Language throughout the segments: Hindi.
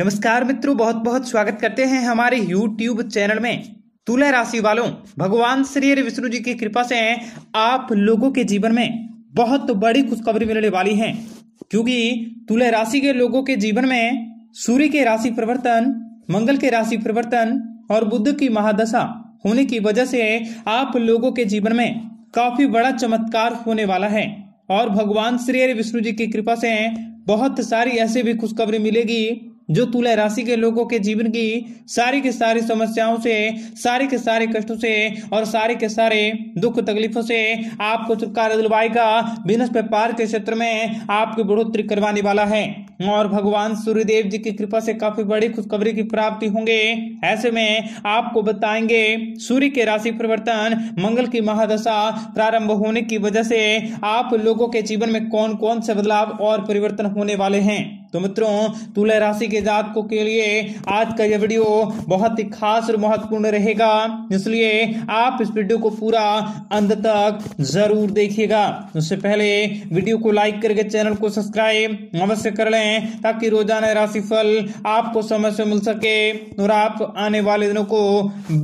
नमस्कार मित्रों बहुत बहुत स्वागत करते हैं हमारे YouTube चैनल में तुला राशि वालों भगवान श्री विष्णु जी की कृपा से आप लोगों के जीवन में बहुत बड़ी खुशखबरी मिलने वाली है क्योंकि तुला राशि के लोगों के जीवन में सूर्य के राशि परिवर्तन मंगल के राशि परिवर्तन और बुद्ध की महादशा होने की वजह से आप लोगों के जीवन में काफी बड़ा चमत्कार होने वाला है और भगवान श्री विष्णु जी की कृपा से बहुत सारी ऐसी भी खुशखबरी मिलेगी जो तुला राशि के लोगों के जीवन की सारी की सारी समस्याओं से सारे के सारे कष्टों से और सारे के सारे दुख तकलीफों से आपको छुटकारा दिलवाएगा बिजनेस व्यापार के क्षेत्र में आपकी बढ़ोतरी करवाने वाला है और भगवान सूर्यदेव जी की कृपा से काफी बड़ी खुशखबरी की प्राप्ति होंगे ऐसे में आपको बताएंगे सूर्य के राशि परिवर्तन मंगल की महादशा प्रारंभ होने की वजह से आप लोगों के जीवन में कौन कौन से बदलाव और परिवर्तन होने वाले हैं तो मित्रों तुला राशि के जातकों के लिए आज का यह वीडियो बहुत ही खास और महत्वपूर्ण रहेगा इसलिए आप इस वीडियो को पूरा अंत तक जरूर देखिएगा उससे पहले वीडियो को लाइक करके चैनल को सब्सक्राइब अवश्य कर लें ताकि रोजाना राशि फल आपको समय से मिल सके और आप आने वाले दिनों को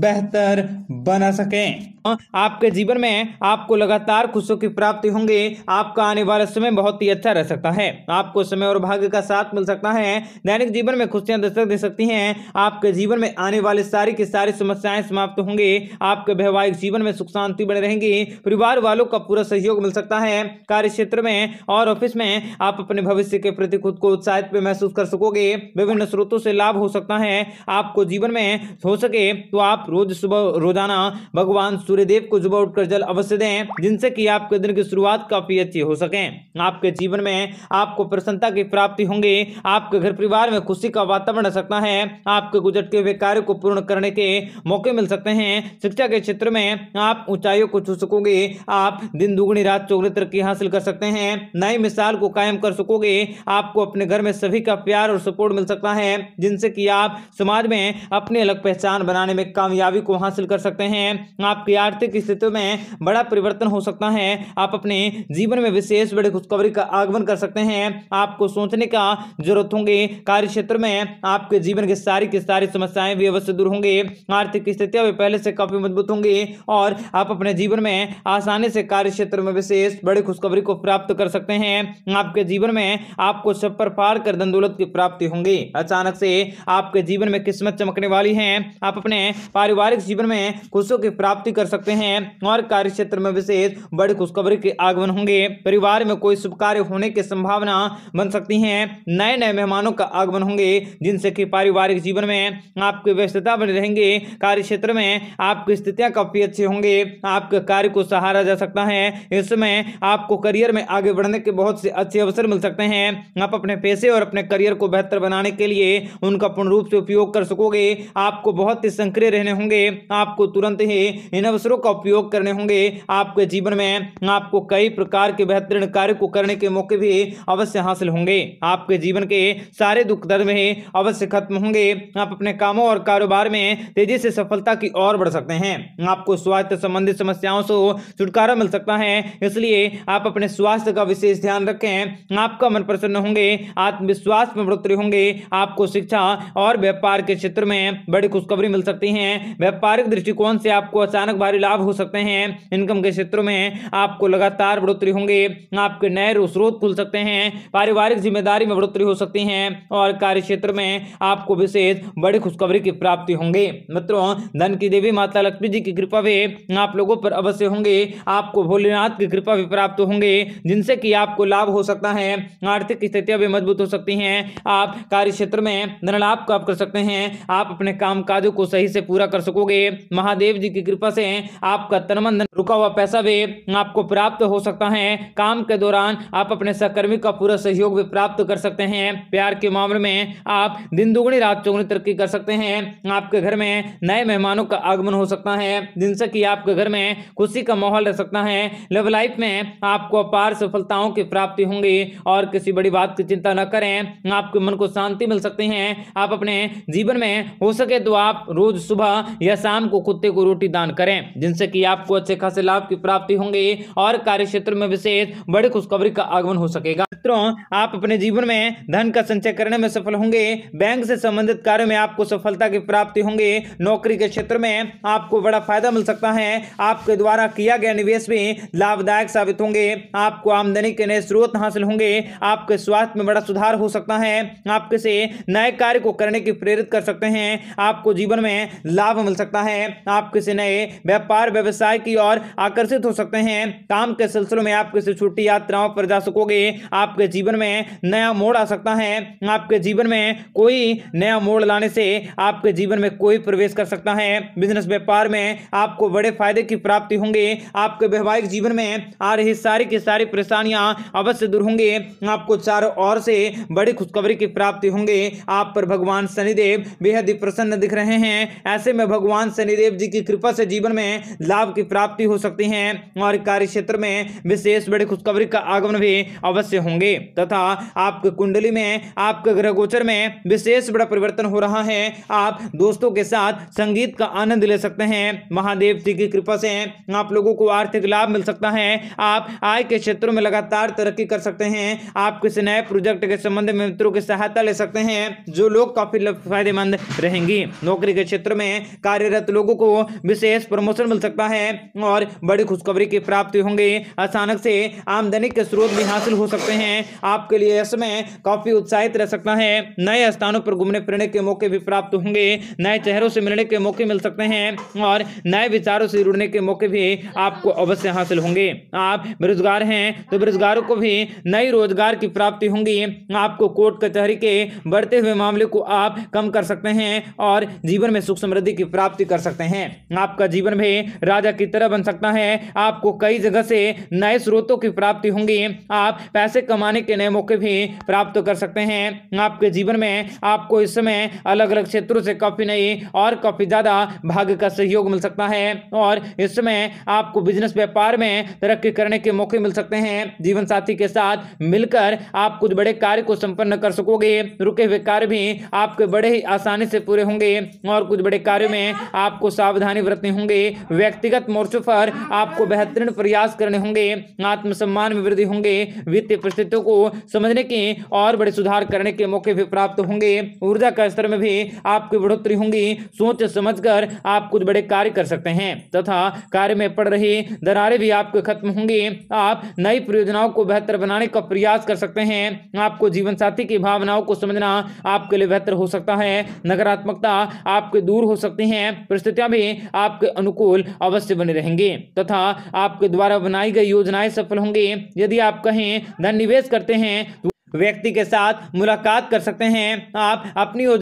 बेहतर बना सकें हाँ, आपके जीवन में आपको लगातार खुशियों की प्राप्ति होंगे आपका आने वाला समय बहुत ही अच्छा रह सकता है आपको समय और भाग्य का साथ मिल सकता है दैनिक जीवन में खुशियां दस्तक दे सकती हैं आपके जीवन में आने वाले सारी की सारी समस्याएं समाप्त होंगे आपके वैवाहिक जीवन में सुख शांति बने रहेंगी परिवार वालों का पूरा सहयोग मिल सकता है कार्य क्षेत्र में और ऑफिस में आप अपने भविष्य के प्रति खुद को उत्साहित भी महसूस कर सकोगे विभिन्न स्रोतों से लाभ हो सकता है आपको जीवन में हो सके तो आप रोज सुबह रोजाना भगवान सूर्यदेव को सुबह उठकर जल अवश्य दें जिनसे कि आपके दिन की शुरुआत काफी अच्छी हो सके आपके जीवन में आपको प्रसन्नता की प्राप्ति होंगी आपके घर परिवार में खुशी का वातावरण रह सकता है आपके गुजरते हुए कार्य को पूर्ण करने के मौके मिल सकते हैं शिक्षा के क्षेत्र में आप ऊंचाइयों को छू सकोगे आप दिन दुगुनी रात चौगनी तरक्की हासिल कर सकते हैं नए मिसाल को कायम कर सकोगे आपको अपने घर में सभी का प्यार और सपोर्ट मिल सकता है जिनसे कि आप समाज में अपनी अलग पहचान बनाने में कामयाबी को हासिल कर सकते हैं आपकी आर्थिक स्थिति में बड़ा परिवर्तन हो सकता है आप अपने जीवन में विशेष बड़ी खुशखबरी का आगमन कर सकते हैं आपको सोचने का जरूरत होंगे कार्य क्षेत्र में आपके जीवन के सारी की सारी समस्याएं भी अवश्य दूर होंगे आर्थिक स्थितियां भी पहले से काफी मजबूत होंगी और आप अपने जीवन में आसानी से कार्य क्षेत्र में विशेष बड़ी खुशखबरी को प्राप्त कर सकते हैं आपके जीवन में आपको सब पर पार कर दन दौलत की प्राप्ति होंगी अचानक से आपके जीवन में किस्मत चमकने वाली है आप अपने पारिवारिक जीवन में खुशियों की प्राप्ति कर सकते हैं और कार्य क्षेत्र में विशेष बड़ी खुशखबरी के आगमन होंगे परिवार में कोई शुभ कार्य होने की संभावना बन सकती है नए नए मेहमानों का आगमन होंगे जिनसे की पारिवारिक जीवन में आपकी व्यस्तता बने रहेंगे कार्य क्षेत्र में आपकी स्थितियां काफी अच्छी होंगे आपके कार्य को सहारा जा सकता है इसमें आपको करियर में आगे बढ़ने के बहुत से अच्छे अवसर मिल सकते हैं आप अपने पैसे और अपने करियर को बेहतर बनाने के लिए उनका पूर्ण रूप से उपयोग कर सकोगे आपको बहुत ही सक्रिय रहने होंगे आपको तुरंत ही इन दूसरों का उपयोग करने होंगे आपके जीवन में आपको कई प्रकार के बेहतरीन कार्य को करने के मौके भी अवश्य हासिल होंगे आपके जीवन के सारे दुख दर्द भी अवश्य खत्म होंगे आप अपने कामों और कारोबार में तेजी से सफलता की ओर बढ़ सकते हैं आपको स्वास्थ्य संबंधित समस्याओं से छुटकारा मिल सकता है इसलिए आप अपने स्वास्थ्य का विशेष ध्यान रखें आपका मन प्रसन्न होंगे आत्मविश्वास में बढ़ोतरी होंगे आपको शिक्षा और व्यापार के क्षेत्र में बड़ी खुशखबरी मिल सकती है व्यापारिक दृष्टिकोण से आपको अचानक व्यापारी लाभ हो सकते हैं इनकम के क्षेत्रों में आपको लगातार बढ़ोतरी होंगे आपके नए स्रोत खुल सकते हैं पारिवारिक जिम्मेदारी में बढ़ोतरी हो सकती है और कार्य क्षेत्र में आपको विशेष बड़ी खुशखबरी की प्राप्ति होंगे मित्रों धन की देवी माता लक्ष्मी जी की कृपा भी आप लोगों पर अवश्य होंगे आपको भोलेनाथ की कृपा भी प्राप्त होंगे जिनसे कि आपको लाभ हो सकता है आर्थिक स्थितियां भी मजबूत हो सकती हैं आप कार्य क्षेत्र में धन लाभ को कर सकते हैं आप अपने काम काजों को सही से पूरा कर सकोगे महादेव जी की कृपा से हैं आपका तनमन रुका हुआ पैसा भी आपको प्राप्त हो सकता है काम के दौरान आप अपने सहकर्मी का पूरा सहयोग भी प्राप्त कर सकते हैं प्यार के मामले में आप दिन दुगुनी रात चौगुनी तरक्की कर सकते हैं आपके घर में नए मेहमानों का आगमन हो सकता है जिनसे कि आपके घर में खुशी का माहौल रह सकता है लव लाइफ में आपको अपार सफलताओं की प्राप्ति होंगी और किसी बड़ी बात की चिंता न करें आपके मन को शांति मिल सकती है आप अपने जीवन में हो सके तो आप रोज सुबह या शाम को कुत्ते को रोटी दान करें जिनसे कि आपको अच्छे खासे लाभ की प्राप्ति होंगे और कार्य क्षेत्र में विशेष बड़ी खुशखबरी का आगमन हो सकेगा मित्रों आप अपने जीवन में धन का संचय करने में सफल होंगे बैंक से संबंधित कार्यों में आपको सफलता की प्राप्ति होंगे नौकरी के क्षेत्र में आपको बड़ा फायदा मिल सकता है आपके द्वारा किया गया निवेश भी लाभदायक साबित होंगे आपको आमदनी के नए स्रोत हासिल होंगे आपके स्वास्थ्य में बड़ा सुधार हो सकता है आप किसी नए कार्य को करने की प्रेरित कर सकते हैं आपको जीवन में लाभ मिल सकता है आप किसी नए व्यापार व्यवसाय की ओर आकर्षित हो सकते हैं काम के सिलसिलों में आप किसी छोटी यात्राओं पर जा सकोगे आपके जीवन में नया मोड़ आ सकता है आपके जीवन में कोई नया मोड़ लाने से आपके जीवन में कोई प्रवेश कर सकता है बिजनेस व्यापार में आपको बड़े फायदे की प्राप्ति होंगे आपके वैवाहिक जीवन में आ रही सारी की सारी परेशानियां अवश्य दूर होंगे आपको चारों ओर से बड़ी खुशखबरी की प्राप्ति होंगे आप पर भगवान शनिदेव बेहद ही प्रसन्न दिख रहे हैं ऐसे में भगवान शनिदेव जी की कृपा से जीवन में में लाभ की प्राप्ति हो सकती है और कार्य क्षेत्र में विशेष बड़ी खुशखबरी का आगमन भी अवश्य होंगे तथा आपके कुंडली में आपके ग्रह गोचर में विशेष बड़ा परिवर्तन हो रहा है आप दोस्तों के साथ संगीत का आनंद ले सकते हैं महादेव जी की कृपा से आप लोगों को आर्थिक लाभ मिल सकता है आप आय के क्षेत्रों में लगातार तरक्की कर सकते हैं आप किसी नए प्रोजेक्ट के संबंध में मित्रों की सहायता ले सकते हैं जो लोग काफी फायदेमंद रहेंगी नौकरी के क्षेत्र में कार्यरत लोगों को विशेष प्रमोशन प्रमोशन मिल सकता है और बड़ी खुशखबरी की प्राप्ति होंगे अचानक से आमदनी के स्रोत भी हासिल हो सकते हैं आपके लिए इसमें समय काफी उत्साहित रह सकता है नए स्थानों पर घूमने फिरने के मौके भी प्राप्त होंगे नए चेहरों से मिलने के मौके मिल सकते हैं और नए विचारों से जुड़ने के मौके भी आपको अवश्य हासिल होंगे आप बेरोजगार हैं तो बेरोजगारों को भी नई रोजगार की प्राप्ति होंगी आपको कोर्ट कचहरी के बढ़ते हुए मामले को आप कम कर सकते हैं और जीवन में सुख समृद्धि की प्राप्ति कर सकते हैं आपका जीवन भी राजा की तरह बन सकता है आपको कई जगह से नए स्रोतों की प्राप्ति होंगी आप पैसे कमाने के नए मौके भी प्राप्त कर सकते हैं आपके जीवन में आपको इस समय अलग अलग क्षेत्रों से काफी नई और काफी ज्यादा भाग्य का सहयोग मिल सकता है और इस समय आपको बिजनेस व्यापार में तरक्की करने के मौके मिल सकते हैं जीवन साथी के साथ मिलकर आप कुछ बड़े कार्य को संपन्न कर सकोगे रुके हुए कार्य भी आपके बड़े ही आसानी से पूरे होंगे और कुछ बड़े कार्यों में आपको सावधानी बरतनी होंगी व्यक्तिगत मोर्चों पर आपको बेहतरीन प्रयास करने होंगे आत्मसम्मान में वृद्धि होंगे वित्तीय परिस्थितियों को समझने के और बड़े सुधार करने के मौके भी प्राप्त होंगे ऊर्जा का स्तर में भी आपकी बढ़ोतरी होंगी सोच समझ कर आप कुछ बड़े कार्य कर सकते हैं तथा कार्य में पड़ रही दरारें भी आपके खत्म होंगे आप नई परियोजनाओं को बेहतर बनाने का प्रयास कर सकते हैं आपको जीवन साथी की भावनाओं को समझना आपके लिए बेहतर हो सकता है नकारात्मकता आपके दूर हो सकती है परिस्थितियां भी आपके अनुकूल अनुकूल अवश्य बने रहेंगे तथा आपके द्वारा बनाई गई योजनाएं सफल होंगे यदि आप कहें धन निवेश करते हैं तो व्यक्ति के साथ मुलाकात कर सकते हैं आप अपनी योजना